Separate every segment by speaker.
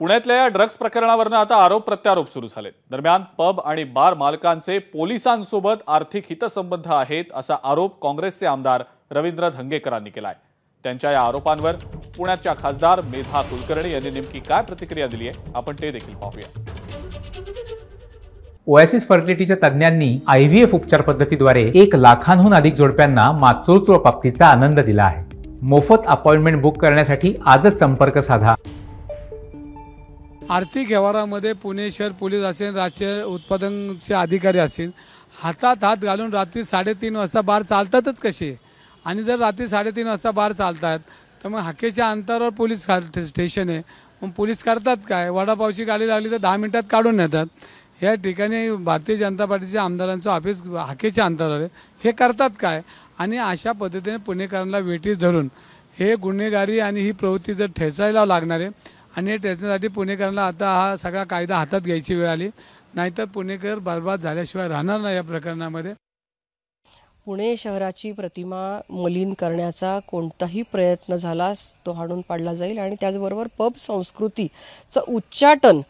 Speaker 1: पुण्यातल्या या ड्रग्ज प्रकरणावरनं आता आरोप प्रत्यारोप सुरू झालेत दरम्यान पब आणि बार मालकांचे पोलिसांसोबत आर्थिक हितसंबंध आहेत असा आरोप काँग्रेसचे आमदार रवींद्र धंगेकरांनी केलाय त्यांच्या या आरोपांवर पुण्याच्या खासदार मेधा कुलकर्णी यांनी नेमकी काय प्रतिक्रिया दिली आहे आपण ते देखील पाहूया
Speaker 2: ओएसिस फर्टिलिटीच्या तज्ज्ञांनी आयव्हीएफ उपचार पद्धतीद्वारे एक लाखांहून अधिक जोडप्यांना मातृत्व प्राप्तीचा आनंद दिला आहे मोफत अपॉइंटमेंट बुक करण्यासाठी आजच संपर्क साधा
Speaker 3: आर्थिक व्यवहारामध्ये पुणे शहर पोलीस असेल राज्य उत्पादनचे अधिकारी असेल हातात हात घालून रात्री साडेतीन वाजता बार चालतातच कसे आणि जर रात्री साडेतीन वाजता बार चालतात तर मग हाकेच्या अंतरावर पोलीस स्टेशन आहे मग पोलीस करतात काय वडापावची गाडी लागली तर दहा मिनटात काढून नेतात या ठिकाणी भारतीय जनता पार्टीच्या आमदारांचं ऑफिस हाकेच्या अंतरावर आहे हे करतात काय आणि अशा पद्धतीने पुणेकरांना वेटीस धरून हे गुन्हेगारी आणि ही प्रवृत्ती जर ठेचायला लागणार आहे आणि त्याच्यासाठी पुणेकरांना आता हा सगळा कायदा हातात घ्यायची वेळ आली नाहीतर पुणेकर बर्बाद झाल्याशिवाय राहणार नाही या प्रकरणामध्ये
Speaker 4: पुणे शहराची प्रतिमा मलिन करण्याचा कोणताही प्रयत्न झालास तो हाणून पाडला जाईल आणि त्याचबरोबर पब संस्कृतीचं उच्चाटन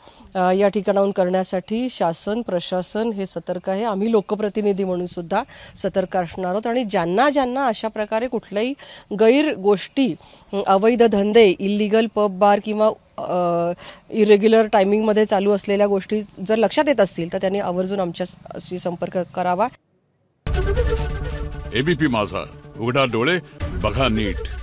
Speaker 4: या ठिकाणाहून करण्यासाठी शासन प्रशासन हे सतर्क आहे आम्ही लोकप्रतिनिधी म्हणून सुद्धा सतर्क असणार आहोत आणि ज्यांना ज्यांना अशा प्रकारे कुठल्याही गैर गोष्टी अवैध धंदे इल्लिगल पब बार किंवा इरेग्युलर टायमिंगमध्ये चालू असलेल्या गोष्टी जर लक्षात येत असतील तर त्यांनी आवर्जून आमच्याशी संपर्क करावा
Speaker 1: एबीपी माझा उघडा डोळे बघा नीट